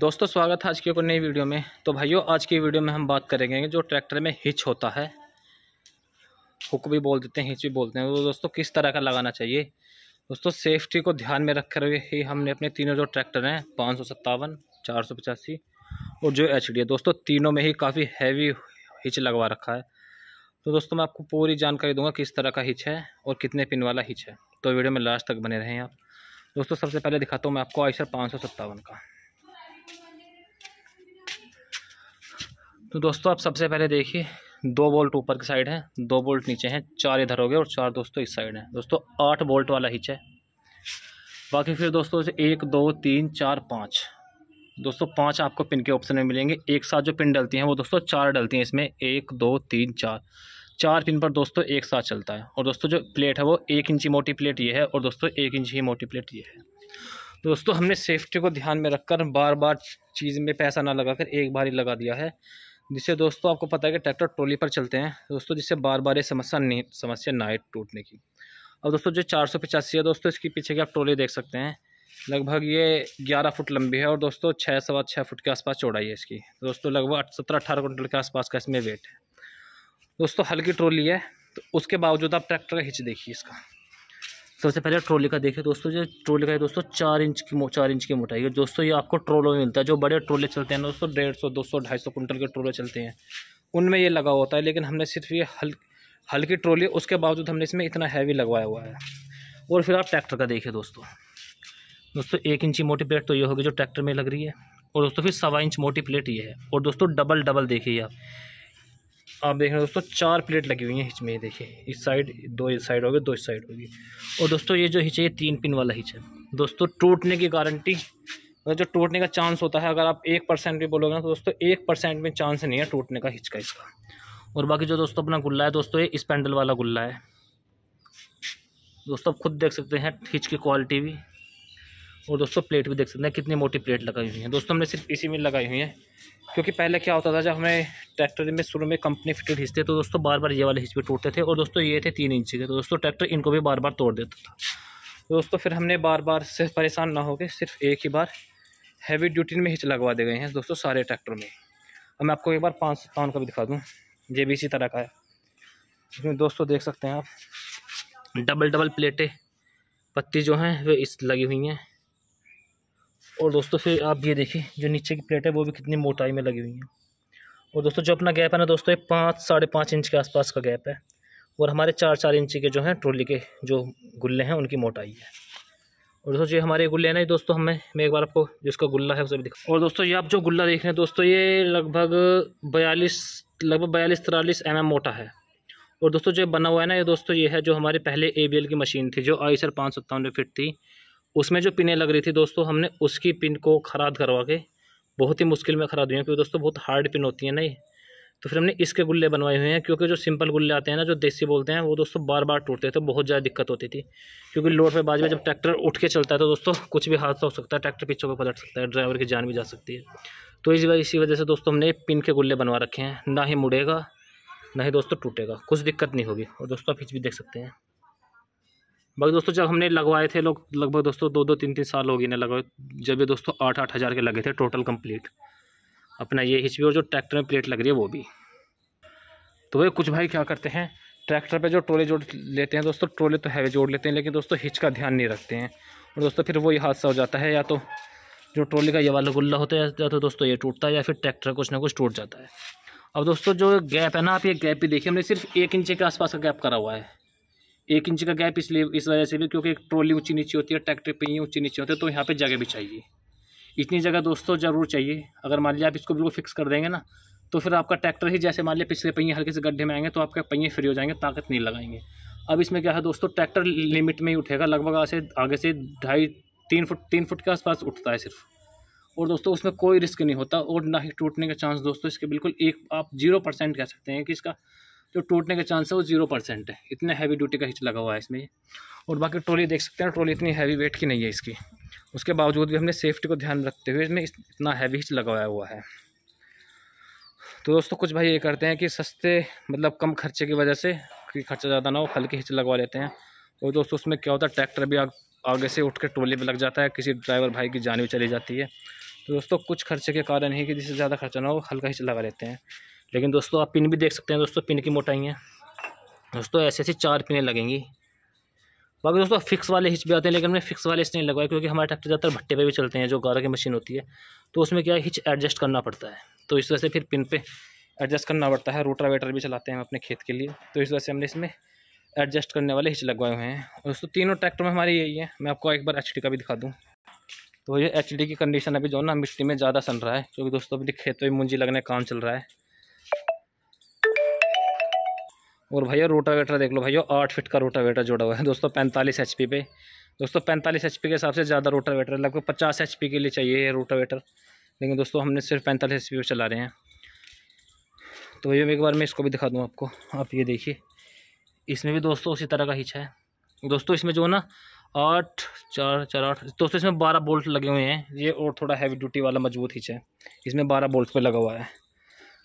दोस्तों स्वागत है आज की एक नई वीडियो में तो भाइयों आज की वीडियो में हम बात करेंगे जो ट्रैक्टर में हिच होता है हुक भी बोल देते हैं हिच भी बोलते हैं वो तो दोस्तों किस तरह का लगाना चाहिए दोस्तों सेफ्टी को ध्यान में रखकर ही हमने अपने तीनों जो ट्रैक्टर हैं पाँच सौ सत्तावन चार सौ पचासी और जो एच डी है दोस्तों तीनों में ही काफ़ी हैवी हिच लगवा रखा है तो दोस्तों मैं आपको पूरी जानकारी दूंगा किस तरह का हिच है और कितने पिन वाला हिच है तो वीडियो में लास्ट तक बने रहें आप दोस्तों सबसे पहले दिखाता हूँ मैं आपको आइसर पाँच का तो दोस्तों आप सबसे पहले देखिए दो बोल्ट ऊपर की साइड है दो बोल्ट नीचे हैं चार इधर हो गए और चार दोस्तों इस साइड है दोस्तों आठ बोल्ट वाला हिच है बाकी फिर दोस्तों एक दो तीन चार पाँच दोस्तों पांच आपको पिन के ऑप्शन में मिलेंगे एक साथ जो पिन डलती हैं वो दोस्तों चार डलती हैं इसमें एक दो तीन चार चार पिन पर दोस्तों एक साथ चलता है और दोस्तों जो प्लेट है वो एक इंची मोटी प्लेट ये है और दोस्तों एक इंच ही मोटी प्लेट ये है दोस्तों हमने सेफ्टी को ध्यान में रखकर बार बार चीज़ में पैसा ना लगा एक बार ही लगा दिया है जिससे दोस्तों आपको पता है कि ट्रैक्टर ट्रोली पर चलते हैं दोस्तों जिससे बार बार ये समस्या नहीं समस्या ना आए टूटने की अब दोस्तों जो चार सौ पचासी है दोस्तों इसके पीछे की आप ट्रोली देख सकते हैं लगभग ये ग्यारह फुट लंबी है और दोस्तों छः सवा छः फुट के आसपास चौड़ाई है इसकी दोस्तों लगभग सत्रह अठारह क्विंटल के आसपास का इसमें वेट है दोस्तों हल्की ट्रोली है तो उसके बावजूद आप ट्रैक्टर का हिच देखिए इसका सबसे पहले ट्रोली का देखिए दोस्तों जो ट्रोली का है दोस्तों चार इंच की चार इंच की मोटाई है दोस्तों ये आपको ट्रोलों में मिलता है जो बड़े ट्रोले चलते हैं दोस्तों डेढ़ सौ दो सौ ढाई सौ कुंटल के ट्रोले चलते हैं उनमें ये लगा होता है लेकिन हमने सिर्फ ये हल हल्की ट्रोली उसके बावजूद हमने इसमें इतना हैवी लगवाया हुआ है और फिर आप ट्रैक्टर का देखिए दोस्तों दोस्तों एक इंची मोटी प्लेट तो ये होगी जो ट्रैक्टर में लग रही है और दोस्तों फिर सवा इंच मोटी प्लेट ये है और दोस्तों डबल डबल देखिए आप आप देख रहे हो दोस्तों चार प्लेट लगी हुई हैं हिच में देखिए इस साइड दो इस साइड होगी दो इस साइड होगी और दोस्तों ये जो हिच है ये तीन पिन वाला हिच है दोस्तों टूटने की गारंटी मतलब जो टूटने का चांस होता है अगर आप एक परसेंट भी बोलोगे ना तो दोस्तों एक परसेंट में चांस नहीं है टूटने का हिचका इसका और बाकी जो दोस्तों अपना गुल्ला है दोस्तों ये स्पैंडल वाला गुल्ला है दोस्तों आप खुद देख सकते हैं हिच की क्वालिटी भी और दोस्तों प्लेट भी देख सकते हैं कितनी मोटी प्लेट लगाई हुई है दोस्तों हमने सिर्फ इसी में लगाई हुई है क्योंकि पहले क्या होता था जब हमें ट्रैक्टर में शुरू में कंपनी फिटेड हिस्से तो दोस्तों बार बार ये वाले हिस्से टूटते थे और दोस्तों ये थे तीन इंच के तो दोस्तों ट्रैक्टर इनको भी बार बार तोड़ देता था दोस्तों फिर हमने बार बार से परेशान ना होकर सिर्फ एक ही बार हैवी ड्यूटी में हिच लगवा दे गए हैं दोस्तों सारे ट्रैक्टर में और मैं आपको एक बार पाँच पान का भी दिखा दूँ ये भी इसी तरह का है इसमें दोस्तों देख सकते हैं आप डबल डबल प्लेटें पत्ती जो हैं वे इस लगी हुई हैं और दोस्तों फिर आप ये देखिए जो नीचे की प्लेट है वो भी कितनी मोटाई में लगी हुई है और दोस्तों जो अपना गैप है ना दोस्तों ये पाँच साढ़े पाँच इंच के आसपास का गैप है और हमारे चार चार इंच के जो हैं ट्रोली के जो गुल्ले हैं उनकी मोटाई है और दोस्तों ये हमारे गुल्ले हैं ना दोस्तों हमें मैं एक बार आपको जिसका गुल्ला है उसे भी दिखा और दोस्तों ये आप जो गुल्ला देख रहे हैं दोस्तों ये लगभग बयालीस लगभग बयालीस तिरालीस एम एम मोटा है और दोस्तों जो बना हुआ है ना ये दोस्तों ये है जो हमारे पहले ए की मशीन थी जो आई सर पाँच सौ फिट थी उसमें जो पिनें लग रही थी दोस्तों हमने उसकी पिन को खराद करवा के बहुत ही मुश्किल में खराद हुई हैं क्योंकि दोस्तों बहुत हार्ड पिन होती है ना ये तो फिर हमने इसके गुल्ले बनवाए हुए हैं क्योंकि जो सिंपल गुल्ले आते हैं ना जो देसी बोलते हैं वो दोस्तों बार बार टूटते थे तो बहुत ज़्यादा दिक्कत होती थी क्योंकि लोड पर बाज में जब ट्रैक्टर उठ के चलता है तो दोस्तों कुछ भी हादसा हो सकता है ट्रैक्टर पीछे को पलट सकता है ड्राइवर की जान भी जा सकती है तो इस वजह इसी वजह से दोस्तों हमने पिन के गुल्ले बनवा रखे हैं ना ही मुड़ेगा ना ही दोस्तों टूटेगा कुछ दिक्कत नहीं होगी और दोस्तों आप भी देख सकते हैं बाकी दोस्तों जब हमने लगवाए थे लोग लगभग दोस्तों दो दो तीन तीन साल हो गए ना लगभग जब ये दोस्तों आठ आठ हज़ार के लगे थे टोटल कंप्लीट अपना ये हिच भी और जो ट्रैक्टर में प्लेट लग रही है वो भी तो वे कुछ भाई क्या करते हैं ट्रैक्टर पे जो ट्रोले जोड़ लेते हैं दोस्तों ट्रोले तो हैवी जोड़ लेते हैं लेकिन दोस्तों हिच का ध्यान नहीं रखते हैं और दोस्तों फिर वही हादसा हो जाता है या तो जो ट्रोले का ये वाला गुल्ला होता है या तो दोस्तों ये टूटता है या फिर ट्रैक्टर कुछ ना कुछ टूट जाता है अब दोस्तों जो गैप है ना आप ये गैप भी देखिए हमने सिर्फ एक इंच के आसपास का गैप करा हुआ है एक इंच का गैप इसलिए इस वजह से भी क्योंकि एक ट्रॉली ऊँची नीचे होती है ट्रैक्टर पे ही ऊँची नीचे होती है तो यहाँ पर जगह भी चाहिए इतनी जगह दोस्तों ज़रूर चाहिए अगर मान लीजिए आप इसको बिल्कुल फिक्स कर देंगे ना तो फिर आपका ट्रैक्टर ही जैसे मान लिया पिछले पहिए हल्के से गड्ढे में आएंगे तो आपके पहिए फ्री हो जाएंगे ताकत नहीं लगाएंगे अब इसमें क्या है दोस्तों ट्रैक्टर लिमिट में ही उठेगा लगभग से आगे से ढाई तीन फुट तीन फुट के आसपास उठता है सिर्फ और दोस्तों उसमें कोई रिस्क नहीं होता और ना ही टूटने का चांस दोस्तों इसके बिल्कुल एक आप जीरो परसेंट कह सकते हैं कि इसका जो टूटने का चांस है वो जीरो परसेंट है इतना हैवी ड्यूटी का हिच लगा हुआ है इसमें और बाकी ट्रॉली देख सकते हैं ट्रॉली इतनी हैवी वेट की नहीं है इसकी उसके बावजूद भी हमने सेफ्टी को ध्यान रखते हुए इसमें इतना हैवी हिच लगाया हुआ है तो दोस्तों कुछ भाई ये करते हैं कि सस्ते मतलब कम खर्चे की वजह से कि खर्चा ज़्यादा ना हो हल्के हिच लगवा लेते हैं और तो दोस्तों उसमें क्या होता है ट्रैक्टर भी आ, आगे से उठ के ट्रोली पर लग जाता है किसी ड्राइवर भाई की जान भी चली जाती है तो दोस्तों कुछ खर्चे के कारण ही कि जिससे ज़्यादा खर्चा ना हो हल्का हिच लगा लेते हैं लेकिन दोस्तों आप पिन भी देख सकते हैं दोस्तों पिन की मोटाई है दोस्तों ऐसे ऐसी चार पिनें लगेंगी बाकी दोस्तों फिक्स वाले हिच भी आते हैं लेकिन हमने फिक्स वाले इसलिए लगवाए क्योंकि हमारे ट्रैक्टर ज़्यादातर भट्टे पे भी चलते हैं जो गारा की मशीन होती है तो उसमें क्या हिच एडजस्ट करना पड़ता है तो इस वजह से फिर पिन पे एडजस्ट करना पड़ता है रोटर वेटर भी चलाते हैं हम अपने खेत के लिए तो इस वजह से हमने इसमें एडजस्ट करने वाले हिच लगवाए हुए हैं और दोस्तों तीनों ट्रैक्टर में हमारे यही है मैं आपको एक बार एच का भी दिखा दूँ तो ये एच की कंडीशन अभी जो ना मिट्टी में ज़्यादा सन रहा है क्योंकि दोस्तों अभी खेत में मुंजी लगने का काम चल रहा है और भैया रोटावेटर देख लो भैया आठ फिट का रोटावेटर जुड़ा हुआ है दोस्तों पैंतालीस एच पे दोस्तों पैंतालीस एच के हिसाब से ज़्यादा रोटावेटर लगभग पचास एच के लिए चाहिए ये रोटावेटर लेकिन दोस्तों हमने सिर्फ पैंतालीस एच पे चला रहे हैं तो भैया एक बार मैं इसको भी दिखा दूँ आपको आप ये देखिए इसमें भी दोस्तों उसी तरह का हिचा है दोस्तों इसमें जो है ना आठ चार चार आठ दोस्तों इसमें बारह बोल्ट लगे हुए हैं ये और थोड़ा हैवी ड्यूटी वाला मजबूत हिच है इसमें बारह बोल्ट पे लगा हुआ है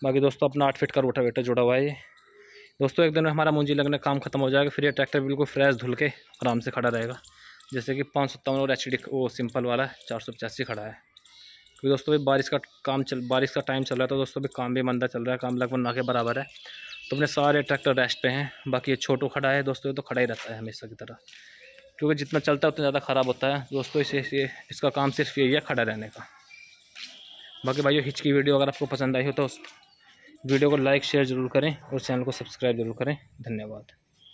बाकी दोस्तों अपना आठ फिट का रोटावेटर जुड़ा हुआ है ये दोस्तों एक दिन में हमारा मुंजी लगने काम खत्म हो जाएगा फिर ये ट्रैक्टर बिल्कुल फ्रेश धुल के आराम से खड़ा रहेगा जैसे कि पाँच सत्तावन और एच डी वो सिंपल वाला है चार सौ पचासी खड़ा है क्योंकि दोस्तों अभी बारिश का काम चल बारिश का टाइम चल रहा है तो दोस्तों अभी काम भी मंदा चल रहा है काम लगभग ना के बराबर है तो अपने सारे ट्रैक्टर रेस्ट पे हैं बाकी ये छोटो खड़ा है दोस्तों ये तो खड़ा ही रहता है हमेशा की तरह क्योंकि जितना चलता है उतना ज़्यादा ख़राब होता है दोस्तों इसे इसका काम सिर्फ यही है खड़ा रहने का बाकी भाई हिचकी वीडियो अगर आपको पसंद आई हो तो वीडियो को लाइक शेयर ज़रूर करें और चैनल को सब्सक्राइब ज़रूर करें धन्यवाद